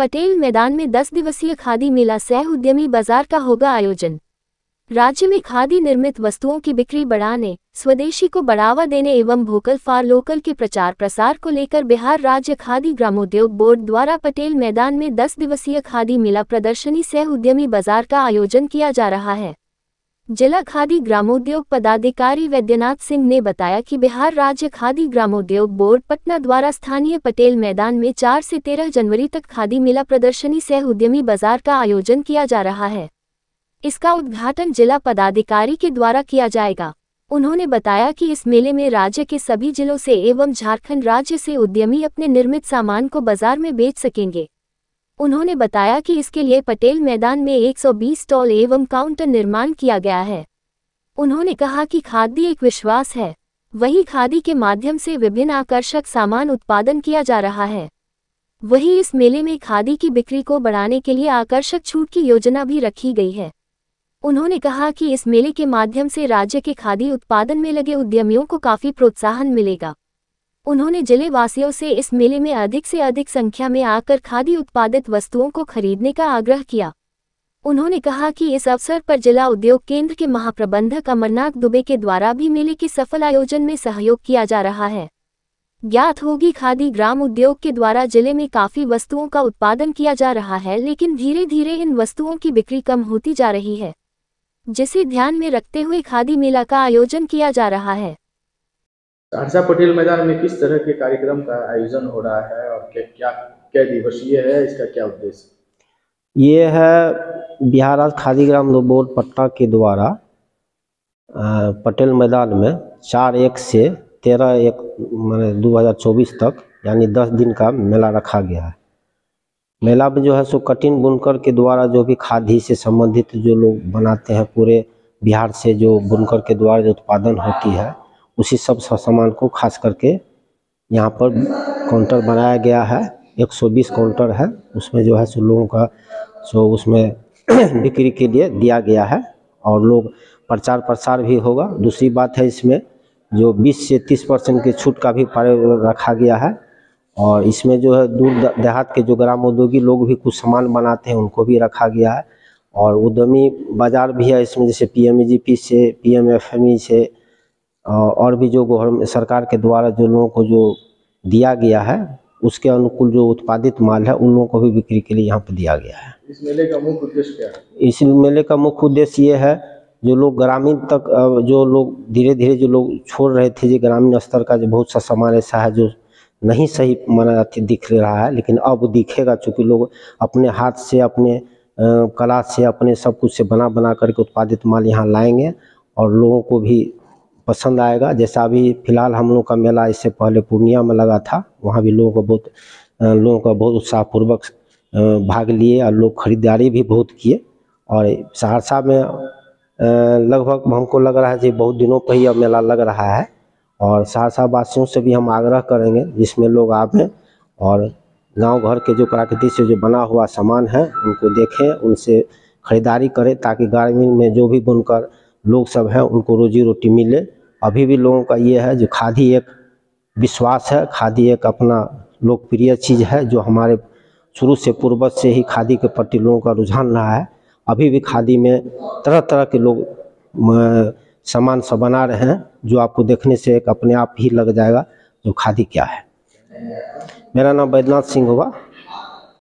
पटेल मैदान में दस दिवसीय खादी मेला सह उद्यमी बाजार का होगा आयोजन राज्य में खादी निर्मित वस्तुओं की बिक्री बढ़ाने स्वदेशी को बढ़ावा देने एवं भोकल फॉर लोकल के प्रचार प्रसार को लेकर बिहार राज्य खादी ग्रामोद्योग बोर्ड द्वारा पटेल मैदान में दस दिवसीय खादी मेला प्रदर्शनी सह उद्यमी बाजार का आयोजन किया जा रहा है जिला खादी ग्रामोद्योग पदाधिकारी वैद्यनाथ सिंह ने बताया कि बिहार राज्य खादी ग्रामोद्योग बोर्ड पटना द्वारा स्थानीय पटेल मैदान में 4 से 13 जनवरी तक खादी मेला प्रदर्शनी सह उद्यमी बाजार का आयोजन किया जा रहा है इसका उद्घाटन जिला पदाधिकारी के द्वारा किया जाएगा उन्होंने बताया कि इस मेले में राज्य के सभी जिलों से एवं झारखंड राज्य से उद्यमी अपने निर्मित सामान को बाजार में बेच सकेंगे उन्होंने बताया कि इसके लिए पटेल मैदान में 120 स्टॉल एवं काउंटर निर्माण किया गया है उन्होंने कहा कि खादी एक विश्वास है वही खादी के माध्यम से विभिन्न आकर्षक सामान उत्पादन किया जा रहा है वही इस मेले में खादी की बिक्री को बढ़ाने के लिए आकर्षक छूट की योजना भी रखी गई है उन्होंने कहा कि इस मेले के माध्यम से राज्य के खादी उत्पादन में लगे उद्यमियों को काफ़ी प्रोत्साहन मिलेगा उन्होंने जिले वासियों से इस मेले में अधिक से अधिक संख्या में आकर खादी उत्पादित वस्तुओं को खरीदने का आग्रह किया उन्होंने कहा कि इस अवसर पर जिला उद्योग केंद्र के महाप्रबंधक अमरनाथ दुबे के द्वारा भी मेले के सफल आयोजन में सहयोग किया जा रहा है ज्ञात होगी खादी ग्राम उद्योग के द्वारा जिले में काफी वस्तुओं का उत्पादन किया जा रहा है लेकिन धीरे धीरे इन वस्तुओं की बिक्री कम होती जा रही है जिसे ध्यान में रखते हुए खादी मेला का आयोजन किया जा रहा है सहरसा पटेल मैदान में किस तरह के कार्यक्रम का आयोजन हो रहा है और क्या क्या दिवसीय है इसका क्या उद्देश्य ये है बिहार राज्य खादी ग्राम बोर्ड पटना के द्वारा पटेल मैदान में चार एक से तेरह एक मैंने चौबीस तक यानी दस दिन का मेला रखा गया है मेला में जो है सो कटिन बुनकर के द्वारा जो भी खादी से संबंधित जो लोग बनाते हैं पूरे बिहार से जो बुनकर के द्वारा जो उत्पादन होती है उसी सब सामान को खास करके यहाँ पर काउंटर बनाया गया है 120 काउंटर है उसमें जो है सो लोगों का सो उसमें बिक्री के लिए दिया गया है और लोग प्रचार प्रसार भी होगा दूसरी बात है इसमें जो 20 से 30 परसेंट की छूट का भी रखा गया है और इसमें जो है दूर देहात के जो ग्रामोद्योगी लोग भी कुछ सामान बनाते हैं उनको भी रखा गया है और उद्यमी बाजार भी है इसमें जैसे पी एम जी पी से P M F M E से और भी जो गवर्नमेंट सरकार के द्वारा जो लोगों को जो दिया गया है उसके अनुकूल जो उत्पादित माल है उन लोगों को भी बिक्री के लिए यहाँ पर दिया गया है इस मेले का मुख्य उद्देश्य क्या है इस मेले का मुख्य उद्देश्य ये है जो लोग ग्रामीण तक जो लोग धीरे धीरे जो लोग छोड़ रहे थे जो ग्रामीण स्तर का जो बहुत सा सामान ऐसा है जो नहीं सही माना जाती दिख रहा है लेकिन अब दिखेगा चूँकि लोग अपने हाथ से अपने कला से अपने सब कुछ से बना बना करके उत्पादित माल यहाँ लाएंगे और लोगों को भी पसंद आएगा जैसा अभी फिलहाल हम लोग का मेला इससे पहले पूर्णिया में लगा था वहाँ भी लोगों का बहुत लोगों का बहुत उत्साहपूर्वक भाग लिए और लोग खरीदारी भी बहुत किए और सहरसा में लगभग हमको लग रहा है कि बहुत दिनों पर ही अब मेला लग रहा है और सहरसा वासियों से भी हम आग्रह करेंगे जिसमें लोग आवें और गांव घर के जो प्राकृति से जो बना हुआ सामान है उनको देखें उनसे खरीदारी करें ताकि गार्मिन में जो भी बुनकर लोग सब हैं उनको रोजी रोटी मिले अभी भी लोगों का ये है जो खादी एक विश्वास है खादी एक अपना लोकप्रिय चीज़ है जो हमारे शुरू से पूर्वज से ही खादी के प्रति लोगों का रुझान रहा है अभी भी खादी में तरह तरह के लोग सामान सब बना रहे हैं जो आपको देखने से एक अपने आप ही लग जाएगा जो खादी क्या है मेरा नाम बैद्यनाथ सिंह हुआ